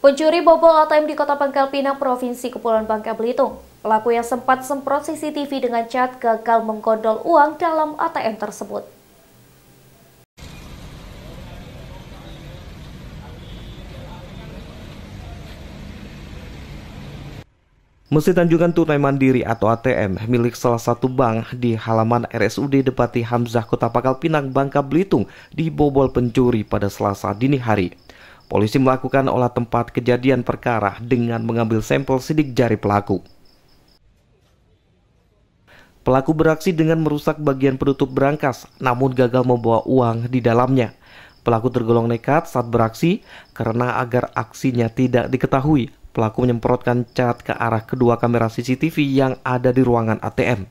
Pencuri bobol ATM di Kota Pangkal Pinang, Provinsi Kepulauan Bangka Belitung. Pelaku yang sempat semprot CCTV dengan cat gagal menggondol uang dalam ATM tersebut. Mesin tanjungan tunai mandiri atau ATM milik salah satu bank di halaman RSUD Depati Hamzah Kota Pakal Pinang, Bangka Belitung dibobol pencuri pada selasa dini hari. Polisi melakukan olah tempat kejadian perkara dengan mengambil sampel sidik jari pelaku. Pelaku beraksi dengan merusak bagian penutup berangkas, namun gagal membawa uang di dalamnya. Pelaku tergolong nekat saat beraksi karena agar aksinya tidak diketahui. Pelaku menyemprotkan cat ke arah kedua kamera CCTV yang ada di ruangan ATM.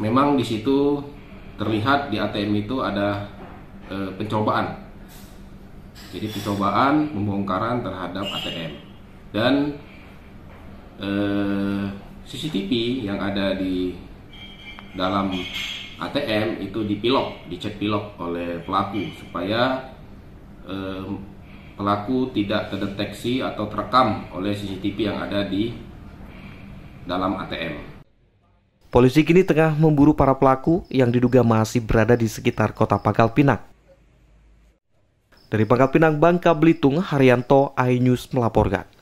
Memang di situ terlihat di ATM itu ada e, pencobaan. Jadi pencobaan pembongkaran terhadap ATM dan e, CCTV yang ada di dalam ATM itu dipilok, dicek pilok oleh pelaku supaya e, pelaku tidak terdeteksi atau terekam oleh CCTV yang ada di dalam ATM. Polisi kini tengah memburu para pelaku yang diduga masih berada di sekitar kota Pangkal Pinang. Dari Pangkal Pinang, Bangka Belitung, Haryanto, iNews melaporkan.